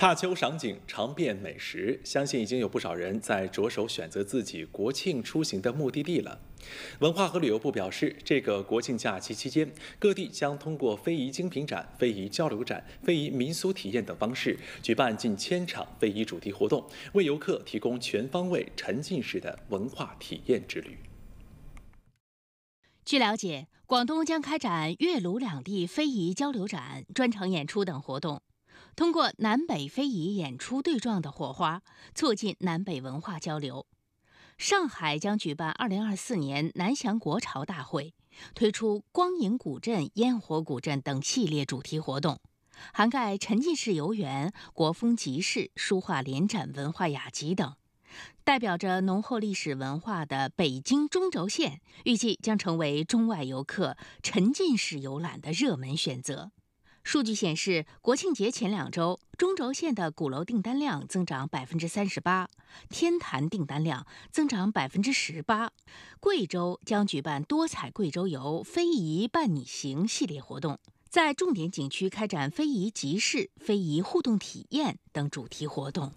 踏秋赏景，尝遍美食，相信已经有不少人在着手选择自己国庆出行的目的地了。文化和旅游部表示，这个国庆假期期间，各地将通过非遗精品展、非遗交流展、非遗民俗体验等方式，举办近千场非遗主题活动，为游客提供全方位沉浸式的文化体验之旅。据了解，广东将开展粤鲁两地非遗交流展、专场演出等活动。通过南北非遗演出对撞的火花，促进南北文化交流。上海将举办2024年南翔国潮大会，推出光影古镇、烟火古镇等系列主题活动，涵盖沉浸式游园、国风集市、书画联展、文化雅集等。代表着浓厚历史文化的北京中轴线，预计将成为中外游客沉浸式游览的热门选择。数据显示，国庆节前两周，中轴线的鼓楼订单量增长百分之三十八，天坛订单量增长百分之十八。贵州将举办“多彩贵州游”非遗伴你行系列活动，在重点景区开展非遗集市、非遗互动体验等主题活动。